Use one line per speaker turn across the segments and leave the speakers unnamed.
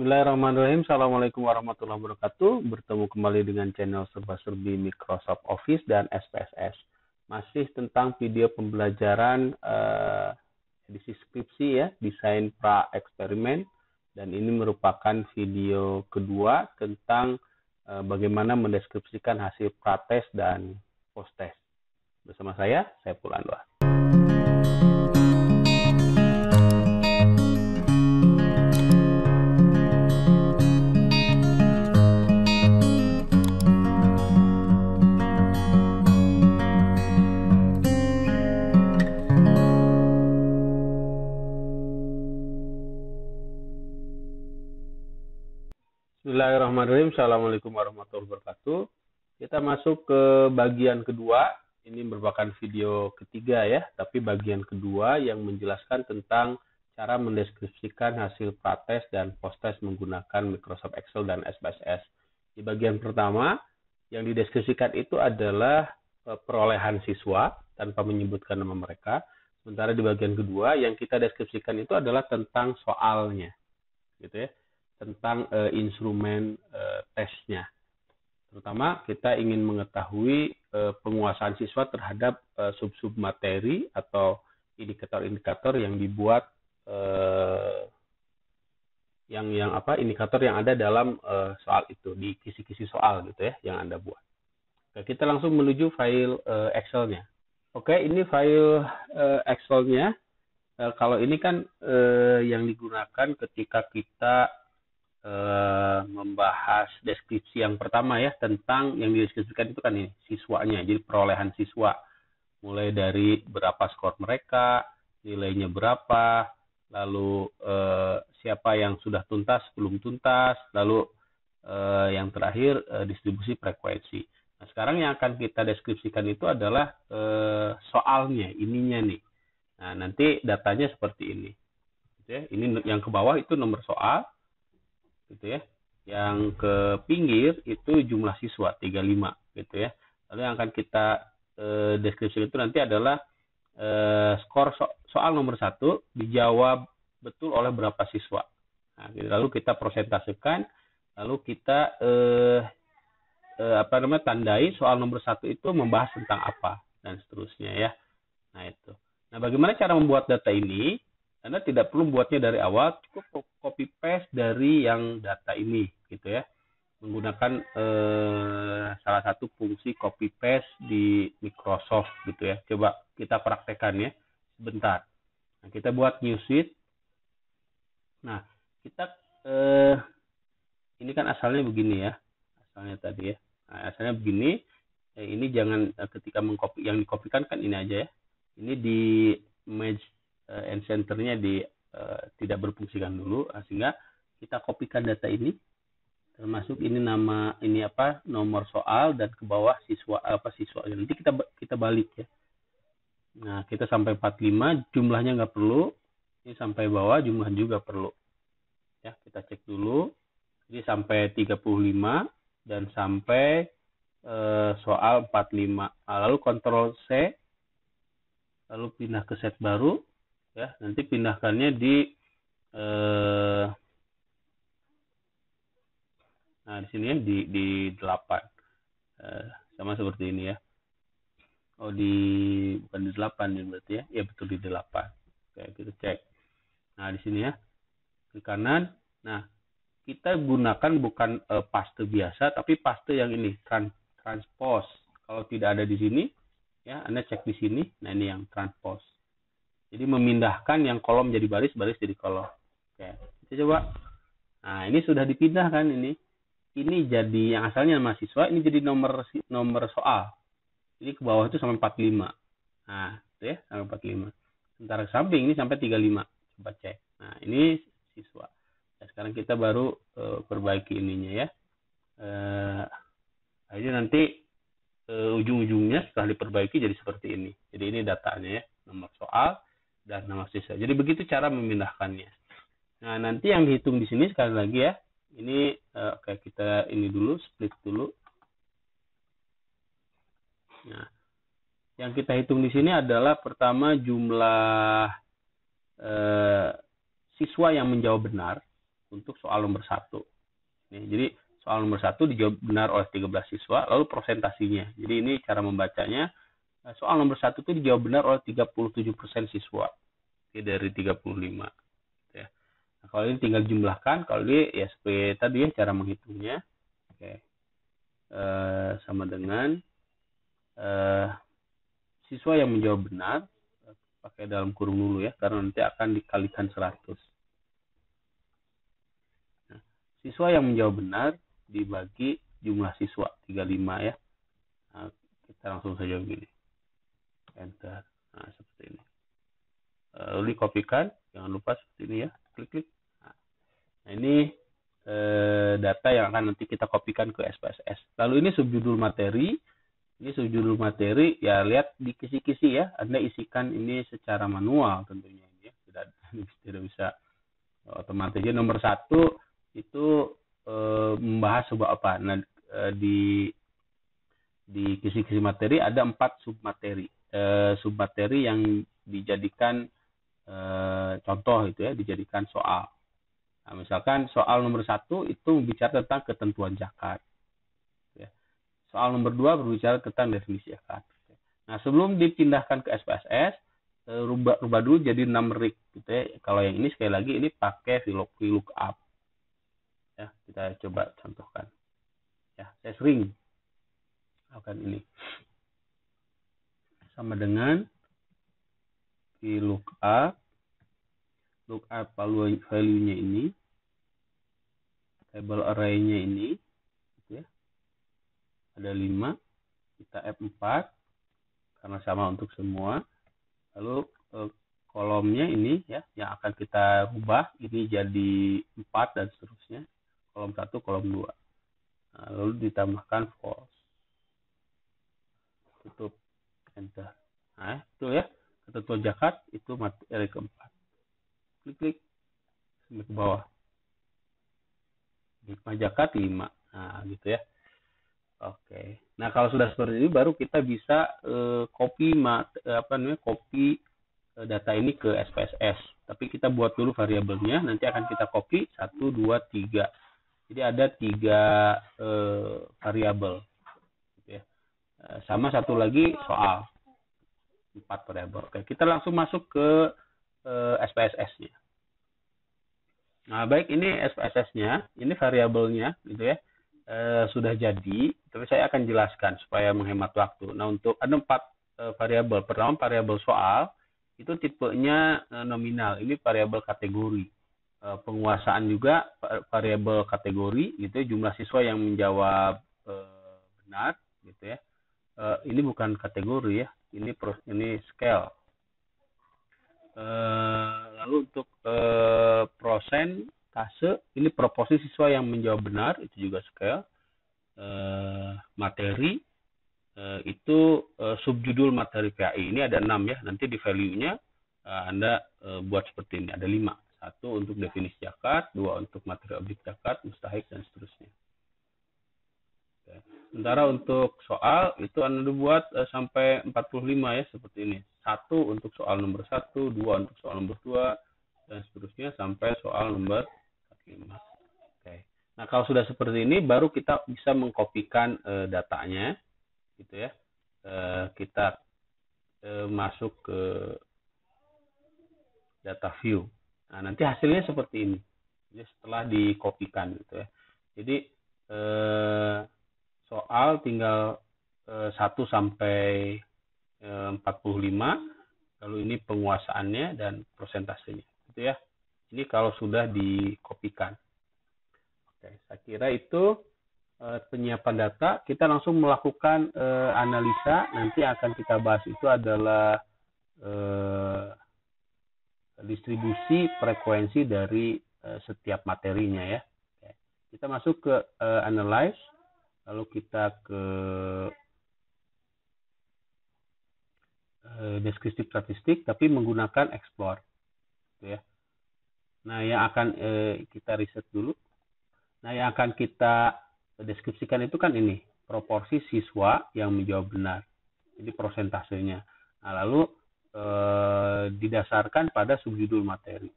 Bismillahirrahmanirrahim. Assalamualaikum warahmatullahi wabarakatuh. Bertemu kembali dengan channel serba-serbi Microsoft Office dan SPSS. Masih tentang video pembelajaran uh, edisi skripsi ya, desain pra eksperimen. Dan ini merupakan video kedua tentang uh, bagaimana mendeskripsikan hasil pra prates dan post test. Bersama saya, saya Pulandoa. Bismillahirrahmanirrahim. Assalamualaikum warahmatullahi wabarakatuh. Kita masuk ke bagian kedua. Ini merupakan video ketiga ya, tapi bagian kedua yang menjelaskan tentang cara mendeskripsikan hasil pretest dan posttest menggunakan Microsoft Excel dan SPSS. Di bagian pertama, yang dideskripsikan itu adalah eh, perolehan siswa tanpa menyebutkan nama mereka. Sementara di bagian kedua, yang kita deskripsikan itu adalah tentang soalnya. Gitu ya tentang e, instrumen e, tesnya. Terutama kita ingin mengetahui e, penguasaan siswa terhadap sub sub-sub materi atau indikator-indikator yang dibuat e, yang yang apa indikator yang ada dalam e, soal itu di kisi-kisi soal gitu ya yang Anda buat. Oke, kita langsung menuju file e, excel Oke, ini file e, excel kalau ini kan e, yang digunakan ketika kita eh, membahas deskripsi yang pertama ya tentang yang dideskripsikan itu kan ini siswanya, jadi perolehan siswa mulai dari berapa skor mereka, nilainya berapa, lalu eh, siapa yang sudah tuntas, belum tuntas, lalu eh, yang terakhir eh, distribusi frekuensi. Nah, sekarang yang akan kita deskripsikan itu adalah eh, soalnya, ininya nih. Nah, nanti datanya seperti ini. Ini yang ke bawah itu nomor soal, gitu ya yang ke pinggir itu jumlah siswa 35 gitu ya lalu yang akan kita e, eh, deskripsi itu nanti adalah e, skor so soal nomor satu dijawab betul oleh berapa siswa nah, gitu. lalu kita prosentasekan lalu kita e, e, apa namanya tandai soal nomor satu itu membahas tentang apa dan seterusnya ya nah itu nah bagaimana cara membuat data ini anda tidak perlu buatnya dari awal, cukup copy paste dari yang data ini, gitu ya. Menggunakan eh, salah satu fungsi copy paste di Microsoft, gitu ya. Coba kita praktekkan ya, sebentar. Nah, kita buat new sheet. Nah, kita eh, ini kan asalnya begini ya, asalnya tadi ya. Nah, asalnya begini. Eh, ini jangan eh, ketika mengcopy yang dikopikan kan ini aja ya. Ini di match uh, end centernya di uh, tidak berfungsikan dulu ah, sehingga kita kopikan data ini termasuk ini nama ini apa nomor soal dan ke bawah siswa apa siswa nanti kita kita balik ya nah kita sampai 45 jumlahnya nggak perlu ini sampai bawah jumlah juga perlu ya kita cek dulu jadi sampai 35 dan sampai e, soal 45 ah, lalu kontrol C lalu pindah ke set baru ya nanti pindahkannya di eh, nah di sini ya di di delapan eh, sama seperti ini ya oh di bukan di delapan ya berarti ya ya betul di delapan oke kita cek nah di sini ya ke kanan nah kita gunakan bukan eh, paste biasa tapi paste yang ini trans transpose kalau tidak ada di sini ya Anda cek di sini nah ini yang transpose jadi memindahkan yang kolom jadi baris, baris jadi kolom. Oke, kita coba. Nah, ini sudah dipindahkan ini. Ini jadi yang asalnya mahasiswa, ini jadi nomor nomor soal. Ini ke bawah itu sampai 45. Nah, itu ya, sampai 45. Sementara ke samping ini sampai 35. Coba cek. Nah, ini siswa. Nah, sekarang kita baru e, perbaiki ininya ya. E, nah ini nanti e, ujung-ujungnya setelah diperbaiki jadi seperti ini. Jadi ini datanya ya, nomor soal dan nama siswa Jadi begitu cara memindahkannya. Nah, nanti yang dihitung di sini sekali lagi ya. Ini uh, oke kita ini dulu split dulu. Nah, yang kita hitung di sini adalah pertama jumlah uh, siswa yang menjawab benar untuk soal nomor satu. Nih, jadi soal nomor satu dijawab benar oleh 13 siswa, lalu prosentasinya. Jadi ini cara membacanya Nah, soal nomor satu itu dijawab benar oleh 37% siswa Oke, dari 35. Gitu ya. Nah, kalau ini tinggal jumlahkan, kalau ini ya seperti tadi ya cara menghitungnya. Oke. E, sama dengan e, siswa yang menjawab benar pakai dalam kurung dulu ya karena nanti akan dikalikan 100. Nah, siswa yang menjawab benar dibagi jumlah siswa 35 ya. Nah, kita langsung saja begini enter nah seperti ini eh, lalu di dikopikan jangan lupa seperti ini ya klik klik nah, nah ini eh, data yang akan nanti kita kopikan ke SPSS lalu ini subjudul materi ini subjudul materi ya lihat di kisi-kisi ya anda isikan ini secara manual tentunya ini ya. tidak tidak bisa otomatis Jadi nomor satu itu e, membahas sebuah apa nah e, di di kisi-kisi materi ada empat sub materi eh, submateri yang dijadikan eh, contoh itu ya, dijadikan soal. Nah, misalkan soal nomor satu itu bicara tentang ketentuan zakat. Ya. Soal nomor dua berbicara tentang definisi zakat. Ya. Nah sebelum dipindahkan ke SPSS, eh, rubah, rubah dulu jadi numerik gitu ya. Kalau yang ini sekali lagi ini pakai VLOOKUP. lookup. Ya, kita coba contohkan. Ya, saya sering akan ini sama dengan di lookup lookup value-nya ini table array-nya ini gitu ya. ada 5 kita F4 karena sama untuk semua lalu eh, kolomnya ini ya yang akan kita ubah ini jadi 4 dan seterusnya kolom 1 kolom 2 nah, lalu ditambahkan false tutup Enter. Nah, itu ya. Ketentuan zakat itu mati materi eh, keempat. Klik-klik sampai ke bawah. Hikmah zakat lima Nah, gitu ya. Oke. Nah, kalau sudah seperti ini baru kita bisa uh, copy mat, eh, apa namanya? copy uh, data ini ke SPSS. Tapi kita buat dulu variabelnya, nanti akan kita copy satu dua tiga, Jadi ada tiga uh, variabel. Gitu ya. uh, sama satu lagi soal. 4 variabel. Oke, kita langsung masuk ke eh, SPSS-nya. Nah, baik ini SPSS-nya, ini variabelnya gitu ya. Eh, sudah jadi, tapi saya akan jelaskan supaya menghemat waktu. Nah, untuk ada empat eh, variabel. Pertama variabel soal itu tipenya eh, nominal. Ini variabel kategori. Eh, penguasaan juga eh, variabel kategori gitu ya. jumlah siswa yang menjawab eh, benar gitu ya uh, ini bukan kategori ya ini pros ini scale uh, lalu untuk uh, prosen tase ini proporsi siswa yang menjawab benar itu juga scale uh, materi uh, itu uh, subjudul materi PAI ini ada enam ya nanti di value nya uh, anda uh, buat seperti ini ada lima satu untuk definisi jakat, dua untuk materi objek jakat, mustahik dan seterusnya Ya. Sementara untuk soal itu Anda buat uh, sampai 45 ya seperti ini. Satu untuk soal nomor satu, dua untuk soal nomor dua, dan seterusnya sampai soal nomor lima. Oke. Nah kalau sudah seperti ini baru kita bisa mengkopikan uh, datanya, gitu ya. Uh, kita uh, masuk ke data view. Nah nanti hasilnya seperti ini. Jadi setelah dikopikan gitu ya. Jadi eh, soal tinggal eh, 1 sampai eh, 45 lalu ini penguasaannya dan persentasenya gitu ya ini kalau sudah dikopikan oke saya kira itu eh, penyiapan data kita langsung melakukan eh, analisa nanti akan kita bahas itu adalah eh, distribusi frekuensi dari eh, setiap materinya ya kita masuk ke uh, analyze lalu kita ke eh, deskriptif statistik tapi menggunakan explore gitu ya nah yang akan eh, kita riset dulu nah yang akan kita deskripsikan itu kan ini proporsi siswa yang menjawab benar ini prosentasenya. nah, lalu eh, didasarkan pada subjudul materi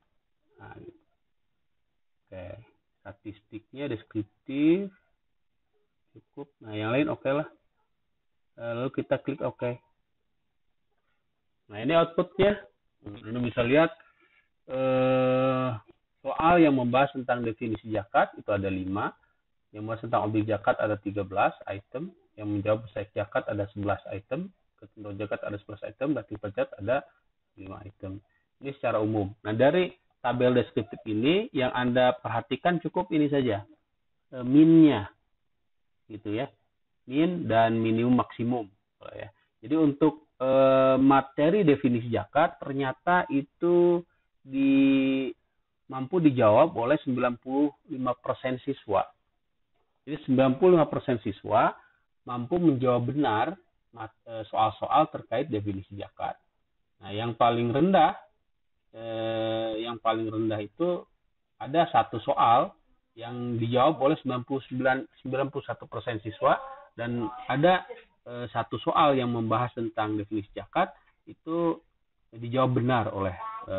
nah, gitu. oke statistiknya deskriptif cukup nah yang lain oke okay lah eh, lalu kita klik oke okay. nah ini outputnya anda nah, bisa lihat eh, soal yang membahas tentang definisi jakat itu ada 5 yang membahas tentang objek jakat ada 13 item yang menjawab saya jakat ada 11 item ketentuan jakat ada 11 item dan pajak ada 5 item ini secara umum nah dari tabel deskriptif ini yang Anda perhatikan cukup ini saja. Eh, minnya gitu ya min dan minimum maksimum gitu ya jadi untuk e, materi definisi zakat ternyata itu di mampu dijawab oleh 95% persen siswa jadi 95% persen siswa mampu menjawab benar eh, soal-soal terkait definisi zakat nah yang paling rendah eh, yang paling rendah itu ada satu soal yang dijawab oleh 99 91 persen siswa dan ada e, satu soal yang membahas tentang definisi zakat itu dijawab benar oleh e,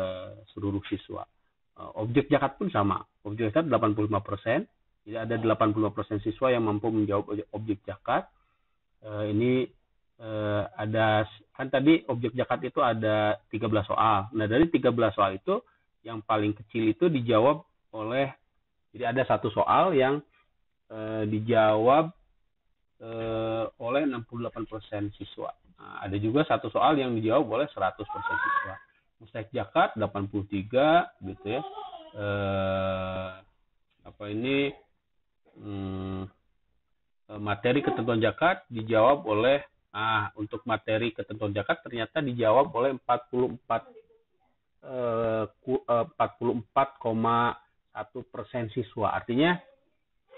seluruh siswa. E, objek zakat pun sama. Objek zakat 85 persen. Jadi ada 85 persen siswa yang mampu menjawab objek zakat. E, ini e, ada kan tadi objek zakat itu ada 13 soal. Nah dari 13 soal itu yang paling kecil itu dijawab oleh jadi ada satu soal yang e, dijawab e, oleh 68% siswa. Nah, ada juga satu soal yang dijawab oleh 100% siswa. Mustek Jakat 83 gitu ya. E, apa ini hmm, materi ketentuan zakat dijawab oleh ah untuk materi ketentuan zakat ternyata dijawab oleh 44 44, satu persen siswa. Artinya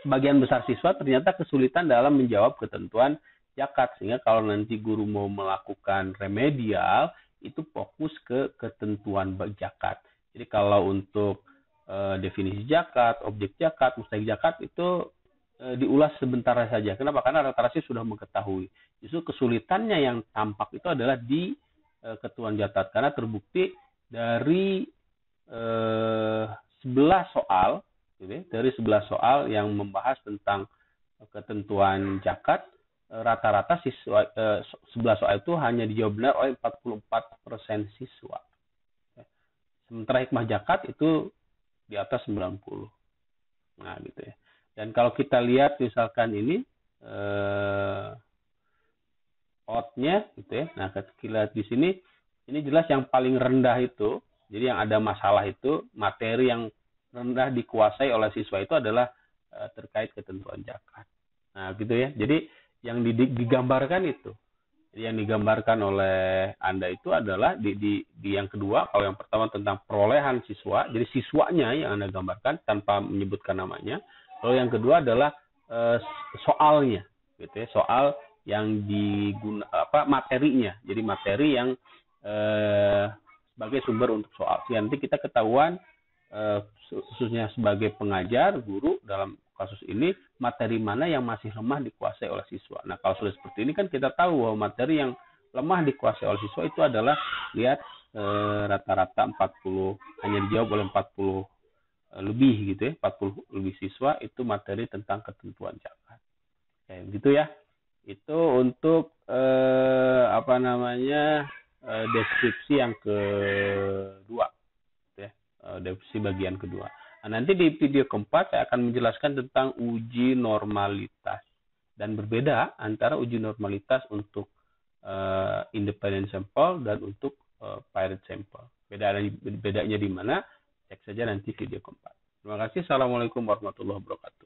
sebagian besar siswa ternyata kesulitan dalam menjawab ketentuan jakat. Sehingga kalau nanti guru mau melakukan remedial, itu fokus ke ketentuan jakat. Jadi kalau untuk e, definisi jakat, objek jakat, mustahik jakat, itu e, diulas sebentar saja. Kenapa? Karena rata-rata sudah mengetahui. Justru kesulitannya yang tampak itu adalah di e, ketentuan jakat. karena terbukti dari E, 11 soal gitu, dari 11 soal yang membahas tentang ketentuan zakat eh, rata-rata siswa eh, soal itu hanya dijawab benar oleh 44% siswa. Ya. Sementara hikmah zakat itu di atas 90. Nah, gitu ya. Dan kalau kita lihat misalkan ini eh outnya gitu ya. Nah, kita lihat di sini ini jelas yang paling rendah itu jadi yang ada masalah itu materi yang rendah dikuasai oleh siswa itu adalah e, terkait ketentuan zakat. Nah, gitu ya. Jadi yang digambarkan itu yang digambarkan oleh Anda itu adalah di, di, di yang kedua, kalau yang pertama tentang perolehan siswa, jadi siswanya yang Anda gambarkan tanpa menyebutkan namanya. Kalau yang kedua adalah e, soalnya, gitu ya, soal yang diguna apa materinya, jadi materi yang e, sebagai sumber untuk soal. Jadi nanti kita ketahuan eh, khususnya sebagai pengajar, guru dalam kasus ini materi mana yang masih lemah dikuasai oleh siswa. Nah kalau sudah seperti ini kan kita tahu bahwa materi yang lemah dikuasai oleh siswa itu adalah lihat eh, rata-rata 40 hanya dijawab oleh 40 eh, lebih gitu ya 40 lebih siswa itu materi tentang ketentuan zakat. Kayak gitu ya. Itu untuk eh, apa namanya Eh, deskripsi yang kedua gitu ya uh, deskripsi bagian kedua nah, nanti di video keempat saya akan menjelaskan tentang uji normalitas dan berbeda antara uji normalitas untuk uh, independent sample dan untuk uh, pirate sample Beda bedanya di mana cek saja nanti video keempat terima kasih assalamualaikum warahmatullahi wabarakatuh